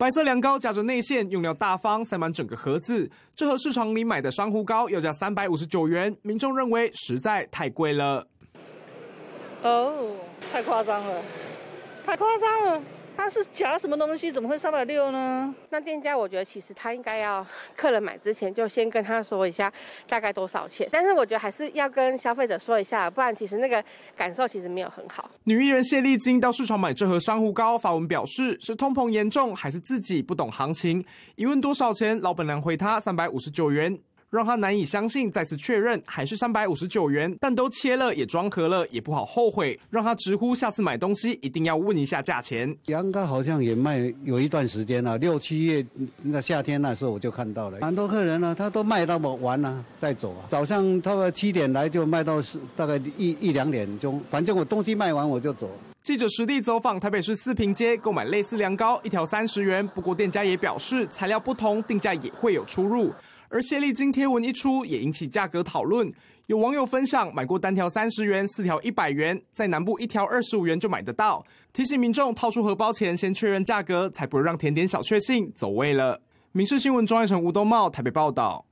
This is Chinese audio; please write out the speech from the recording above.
白色凉糕夹着内馅，用料大方，塞满整个盒子。这盒市场里买的珊瑚糕要价三百五十九元，民众认为实在太贵了。哦，太夸张了，太夸张了。他是夹什么东西？怎么会三百六呢？那店家，我觉得其实他应该要客人买之前就先跟他说一下大概多少钱。但是我觉得还是要跟消费者说一下，不然其实那个感受其实没有很好。女艺人谢丽金到市场买这盒珊瑚膏，发文表示是通膨严重还是自己不懂行情？一问多少钱，老板娘回他三百五十九元。让他难以相信，再次确认还是三百五十九元，但都切了也装壳了，也不好后悔，让他直呼下次买东西一定要问一下价钱。羊糕好像也卖有一段时间了，六七月那夏天那时候我就看到了，很多客人呢，他都卖那么完了再走。早上他们七点来就卖到大概一一两点钟，反正我东西卖完我就走。记者实地走访台北市四平街，购买类似凉糕一条三十元，不过店家也表示材料不同，定价也会有出入。而谢丽金贴文一出，也引起价格讨论。有网友分享买过单条三十元，四条一百元，在南部一条二十五元就买得到。提醒民众掏出荷包钱，先确认价格，才不让甜点小确幸走位了。民事新闻专爱城吴东茂台北报道。